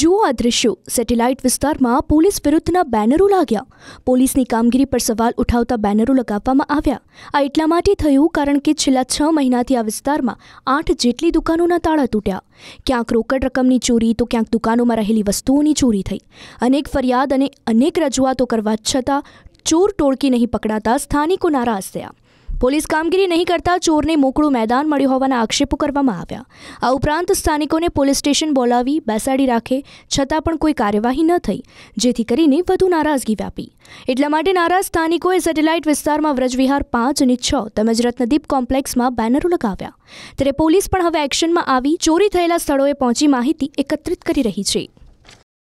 જુઓ આ દ્રશ્યો સેટેલાઇટ વિસ્તારમાં પોલીસ વિરુદ્ધના બેનરો લાગ્યા પોલીસની કામગીરી પર સવાલ ઉઠાવતા બેનરો લગાવવામાં આવ્યા આ એટલા માટે થયું કારણ કે છેલ્લા છ મહિનાથી આ વિસ્તારમાં આઠ જેટલી દુકાનોના તાળા તૂટ્યા ક્યાંક રોકડ રકમની ચોરી તો ક્યાંક દુકાનોમાં રહેલી વસ્તુઓની ચોરી થઈ અનેક ફરિયાદ અને અનેક રજૂઆતો કરવા છતાં ચોર ટોળકી નહીં પકડાતા સ્થાનિકો નારાજ થયા પોલીસ કામગીરી નહીં કરતા ચોરને મોકળું મેદાન મળ્યું હોવાના આક્ષેપો કરવામાં આવ્યા આ ઉપરાંત સ્થાનિકોને પોલીસ સ્ટેશન બોલાવી બેસાડી રાખે છતાં પણ કોઈ કાર્યવાહી ન થઈ જેથી કરીને વધુ નારાજગી વ્યાપી એટલા માટે નારાજ સ્થાનિકોએ સેટેલાઇટ વિસ્તારમાં વ્રજવિહાર પાંચ અને છ તેમજ રત્નદીપ કોમ્પ્લેક્સમાં બેનરો લગાવ્યા ત્યારે પોલીસ પણ હવે એક્શનમાં આવી ચોરી થયેલા સ્થળોએ પહોંચી માહિતી એકત્રિત કરી રહી છે